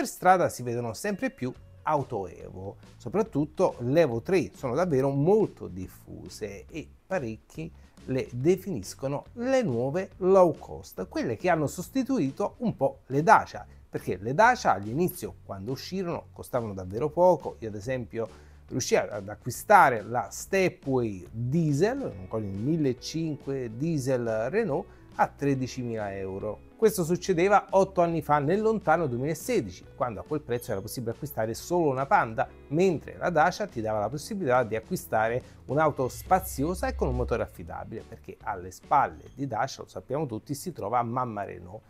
per strada si vedono sempre più auto Evo, soprattutto l'Evo 3 sono davvero molto diffuse e parecchi le definiscono le nuove low cost, quelle che hanno sostituito un po' le Dacia, perché le Dacia all'inizio quando uscirono costavano davvero poco, io ad esempio riuscii ad acquistare la Stepway diesel, con il 1.5 diesel Renault a 13.000 euro. Questo succedeva 8 anni fa, nel lontano 2016, quando a quel prezzo era possibile acquistare solo una Panda, mentre la Dacia ti dava la possibilità di acquistare un'auto spaziosa e con un motore affidabile, perché alle spalle di Dacia, lo sappiamo tutti, si trova Mamma Renault.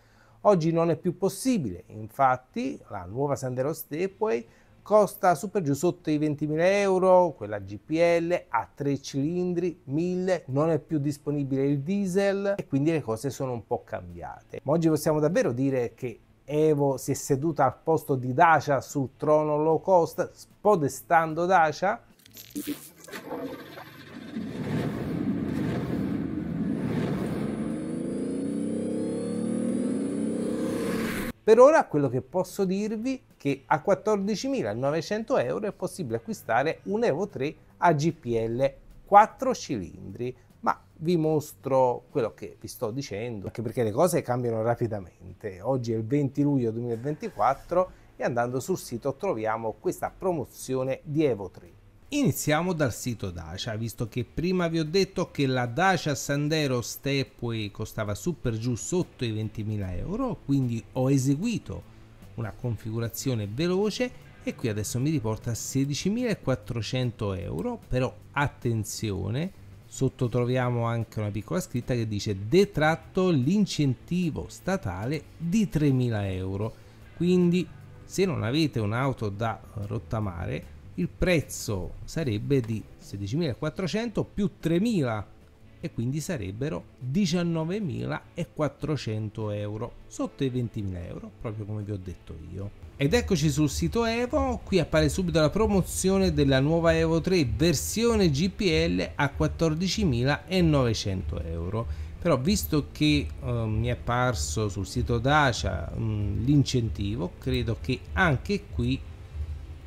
Oggi non è più possibile, infatti la nuova Sandero Stepway costa super giù sotto i 20.000 euro, quella GPL ha tre cilindri, 1000, non è più disponibile il diesel e quindi le cose sono un po' cambiate. Ma oggi possiamo davvero dire che Evo si è seduta al posto di Dacia sul trono low cost, spodestando Dacia? Per ora quello che posso dirvi che a 14.900 euro è possibile acquistare un Evo 3 a GPL 4 cilindri ma vi mostro quello che vi sto dicendo anche perché le cose cambiano rapidamente oggi è il 20 luglio 2024 e andando sul sito troviamo questa promozione di Evo 3 Iniziamo dal sito Dacia, visto che prima vi ho detto che la Dacia Sandero Stepway costava super giù sotto i 20.000 euro, quindi ho eseguito una configurazione veloce e qui adesso mi riporta 16.400 euro però attenzione sotto troviamo anche una piccola scritta che dice detratto l'incentivo statale di 3.000 euro quindi se non avete un'auto da rottamare il prezzo sarebbe di 16.400 più 3.000 e quindi sarebbero 19.400 euro, sotto i 20.000 euro, proprio come vi ho detto io. Ed eccoci sul sito Evo, qui appare subito la promozione della nuova Evo 3 versione GPL a 14.900 euro però visto che eh, mi è apparso sul sito Dacia l'incentivo credo che anche qui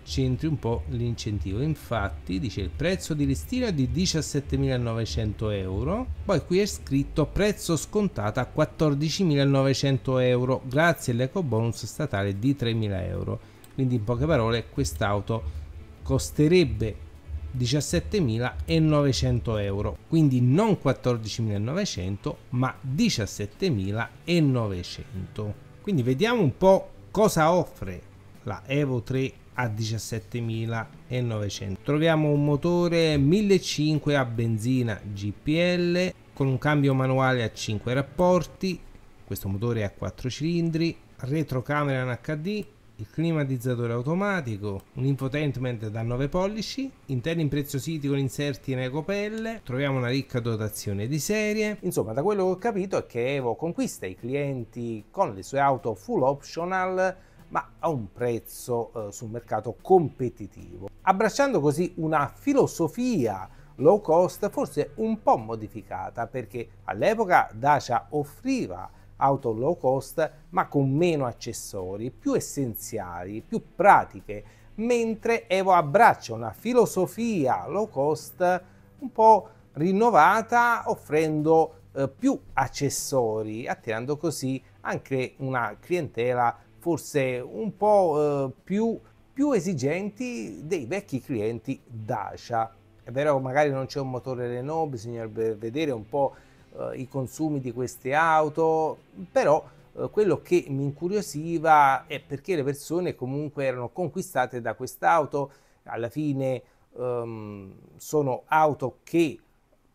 centri un po' l'incentivo infatti dice il prezzo di listino è di 17.900 euro poi qui è scritto prezzo scontato a 14.900 euro grazie all'eco bonus statale di 3.000 euro quindi in poche parole quest'auto costerebbe 17.900 euro quindi non 14.900 ma 17.900 quindi vediamo un po' cosa offre la Evo 3 a 17.900. Troviamo un motore 1.500 a benzina GPL con un cambio manuale a 5 rapporti, questo motore è a 4 cilindri, retrocamera in HD, il climatizzatore automatico, un infotainment da 9 pollici, interni impreziositi con inserti in ecopelle, troviamo una ricca dotazione di serie. Insomma, da quello che ho capito è che Evo conquista i clienti con le sue auto full optional ma a un prezzo eh, sul mercato competitivo. Abbracciando così una filosofia low cost forse un po' modificata perché all'epoca Dacia offriva auto low cost ma con meno accessori, più essenziali, più pratiche, mentre Evo abbraccia una filosofia low cost un po' rinnovata offrendo eh, più accessori, attirando così anche una clientela forse un po' eh, più, più esigenti dei vecchi clienti Dacia. È vero magari non c'è un motore Renault, bisognerebbe vedere un po' eh, i consumi di queste auto, però eh, quello che mi incuriosiva è perché le persone comunque erano conquistate da quest'auto, alla fine um, sono auto che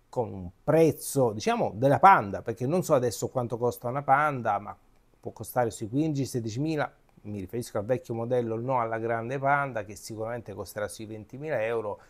con un prezzo diciamo della Panda, perché non so adesso quanto costa una Panda, ma può costare sui 15-16 mila, mi riferisco al vecchio modello, no alla grande Panda, che sicuramente costerà sui 20 mila euro.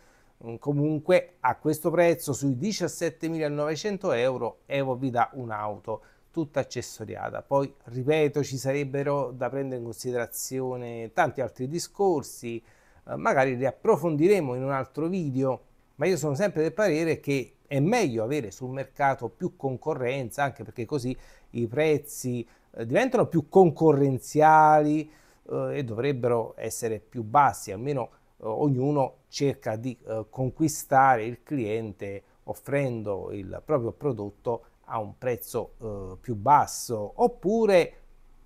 Mm, comunque a questo prezzo, sui 17.900 euro, Evo vi dà un'auto tutta accessoriata. Poi, ripeto, ci sarebbero da prendere in considerazione tanti altri discorsi, eh, magari li approfondiremo in un altro video, ma io sono sempre del parere che è meglio avere sul mercato più concorrenza, anche perché così i prezzi eh, diventano più concorrenziali eh, e dovrebbero essere più bassi, almeno eh, ognuno cerca di eh, conquistare il cliente offrendo il proprio prodotto a un prezzo eh, più basso, oppure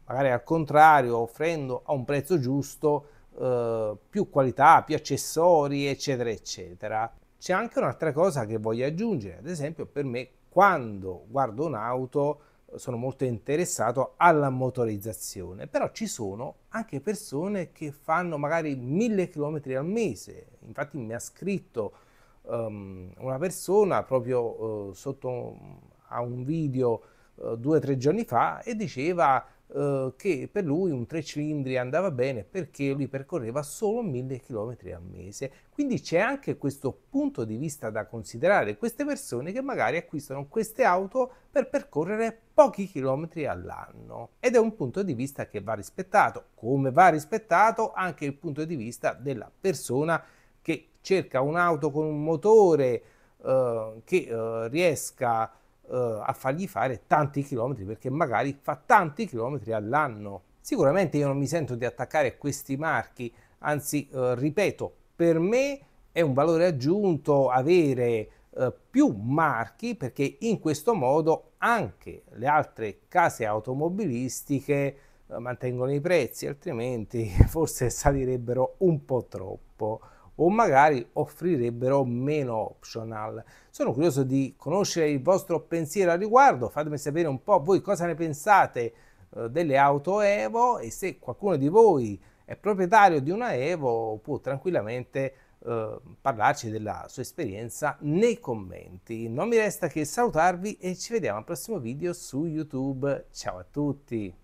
magari al contrario offrendo a un prezzo giusto più qualità, più accessori, eccetera, eccetera. C'è anche un'altra cosa che voglio aggiungere, ad esempio per me quando guardo un'auto sono molto interessato alla motorizzazione, però ci sono anche persone che fanno magari mille chilometri al mese, infatti mi ha scritto um, una persona proprio uh, sotto mm, a un video uh, due o tre giorni fa e diceva eh, che per lui un tre cilindri andava bene perché lui percorreva solo 1000 km al mese. Quindi c'è anche questo punto di vista da considerare, queste persone che magari acquistano queste auto per percorrere pochi chilometri all'anno ed è un punto di vista che va rispettato, come va rispettato anche il punto di vista della persona che cerca un'auto con un motore eh, che eh, riesca a eh, a fargli fare tanti chilometri perché magari fa tanti chilometri all'anno. Sicuramente io non mi sento di attaccare questi marchi, anzi eh, ripeto, per me è un valore aggiunto avere eh, più marchi perché in questo modo anche le altre case automobilistiche eh, mantengono i prezzi, altrimenti forse salirebbero un po' troppo o magari offrirebbero meno optional. Sono curioso di conoscere il vostro pensiero al riguardo, fatemi sapere un po' voi cosa ne pensate eh, delle auto Evo e se qualcuno di voi è proprietario di una Evo può tranquillamente eh, parlarci della sua esperienza nei commenti. Non mi resta che salutarvi e ci vediamo al prossimo video su YouTube. Ciao a tutti!